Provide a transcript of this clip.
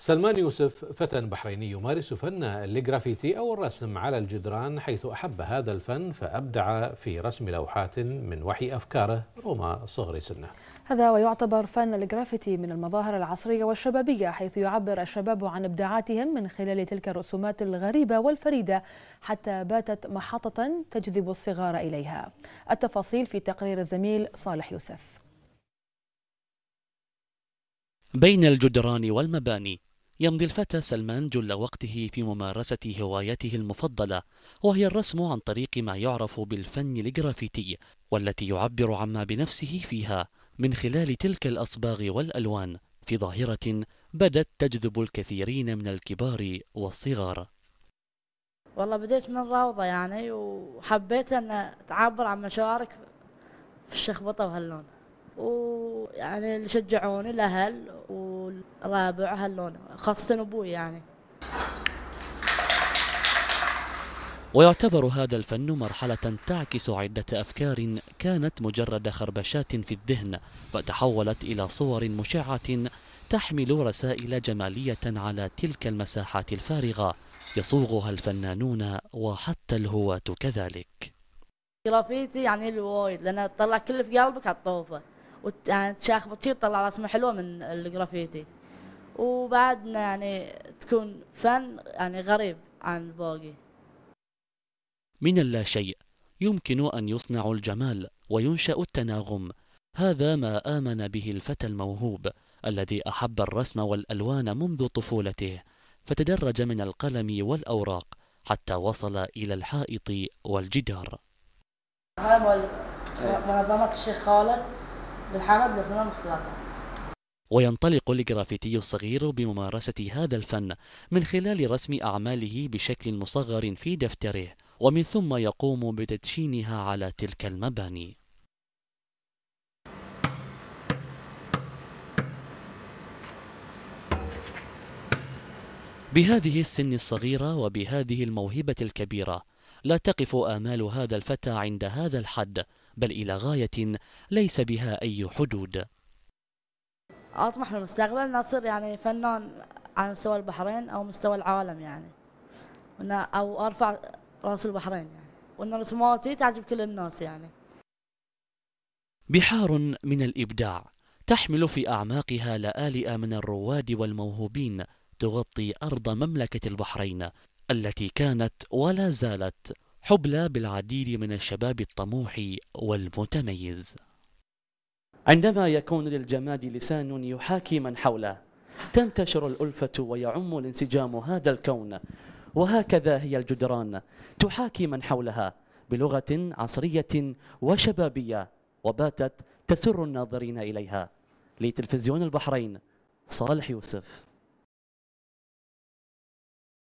سلمان يوسف فتى بحريني يمارس فن الجرافيتي أو الرسم على الجدران حيث أحب هذا الفن فأبدع في رسم لوحات من وحي أفكاره رغم صغر سنه هذا ويعتبر فن الجرافيتي من المظاهر العصرية والشبابية حيث يعبر الشباب عن إبداعاتهم من خلال تلك الرسومات الغريبة والفريدة حتى باتت محطة تجذب الصغار إليها التفاصيل في تقرير الزميل صالح يوسف بين الجدران والمباني يمضي الفتى سلمان جل وقته في ممارسة هوايته المفضلة وهي الرسم عن طريق ما يعرف بالفن الجرافيتي والتي يعبر عما بنفسه فيها من خلال تلك الأصباغ والألوان في ظاهرة بدت تجذب الكثيرين من الكبار والصغار والله بديت من روضة يعني وحبيت أن تعبر عن مشاعرك في الشخبطة وهاللون ويعني اللي شجعوني الأهل و... والرابع هاللون خاصة أبوي يعني ويعتبر هذا الفن مرحلة تعكس عدة أفكار كانت مجرد خربشات في الذهن فتحولت إلى صور مشعة تحمل رسائل جمالية على تلك المساحات الفارغة يصوغها الفنانون وحتى الهواة كذلك جرافيتي يعني الوايد لأن تطلع كل في قلبك على الطوفة وتشاخبط يعني شي تطلع رسمه حلوه من الجرافيتي وبعدنا يعني تكون فن يعني غريب عن الباقي من اللا شيء يمكن أن يصنع الجمال وينشأ التناغم هذا ما آمن به الفتى الموهوب الذي أحب الرسم والألوان منذ طفولته فتدرج من القلم والأوراق حتى وصل إلى الحائط والجدار هاي منظمة الشيخ خالد بالحارات لفنون المختلطة وينطلق الجرافيتي الصغير بممارسة هذا الفن من خلال رسم أعماله بشكل مصغر في دفتره ومن ثم يقوم بتدشينها على تلك المباني بهذه السن الصغيرة وبهذه الموهبة الكبيرة لا تقف آمال هذا الفتى عند هذا الحد بل إلى غاية ليس بها أي حدود أطمح آه، للمستقبل أن أصير يعني فنان على مستوى البحرين أو مستوى العالم يعني أو أرفع رأس البحرين يعني وأن رسوماتي تعجب كل الناس يعني بحار من الإبداع تحمل في أعماقها لآلئ من الرواد والموهوبين تغطي أرض مملكة البحرين التي كانت ولا زالت حبلى بالعديد من الشباب الطموح والمتميز عندما يكون للجماد لسان يحاكي من حوله تنتشر الألفة ويعم الانسجام هذا الكون وهكذا هي الجدران تحاكي من حولها بلغة عصرية وشبابية وباتت تسر الناظرين إليها لتلفزيون البحرين صالح يوسف